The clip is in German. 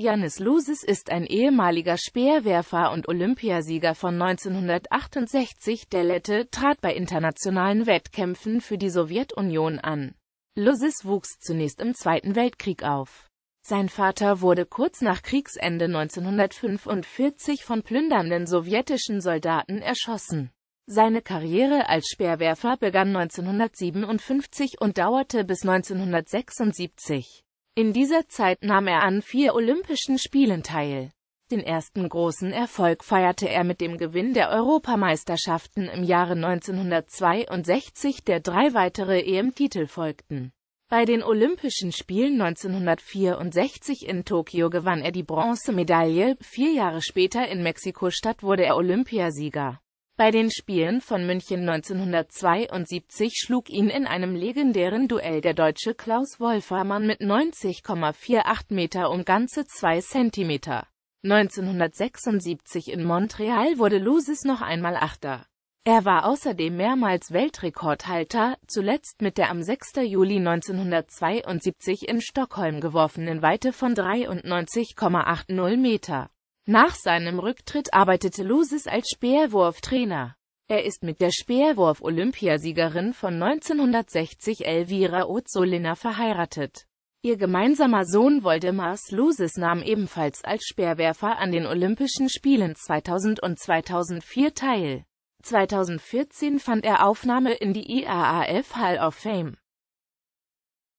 Janis Lusis ist ein ehemaliger Speerwerfer und Olympiasieger von 1968. Der Lette trat bei internationalen Wettkämpfen für die Sowjetunion an. Lusis wuchs zunächst im Zweiten Weltkrieg auf. Sein Vater wurde kurz nach Kriegsende 1945 von plündernden sowjetischen Soldaten erschossen. Seine Karriere als Speerwerfer begann 1957 und dauerte bis 1976. In dieser Zeit nahm er an vier Olympischen Spielen teil. Den ersten großen Erfolg feierte er mit dem Gewinn der Europameisterschaften im Jahre 1962, der drei weitere EM-Titel folgten. Bei den Olympischen Spielen 1964 in Tokio gewann er die Bronzemedaille, vier Jahre später in Mexiko-Stadt wurde er Olympiasieger. Bei den Spielen von München 1972 schlug ihn in einem legendären Duell der Deutsche Klaus Wolfermann mit 90,48 Meter um ganze 2 Zentimeter. 1976 in Montreal wurde Lusis noch einmal Achter. Er war außerdem mehrmals Weltrekordhalter, zuletzt mit der am 6. Juli 1972 in Stockholm geworfenen Weite von 93,80 Meter. Nach seinem Rücktritt arbeitete Lusis als Speerwurftrainer. Er ist mit der Speerwurf-Olympiasiegerin von 1960 Elvira Ozolina verheiratet. Ihr gemeinsamer Sohn Voldemars Lusis nahm ebenfalls als Speerwerfer an den Olympischen Spielen 2000 und 2004 teil. 2014 fand er Aufnahme in die IAAF Hall of Fame.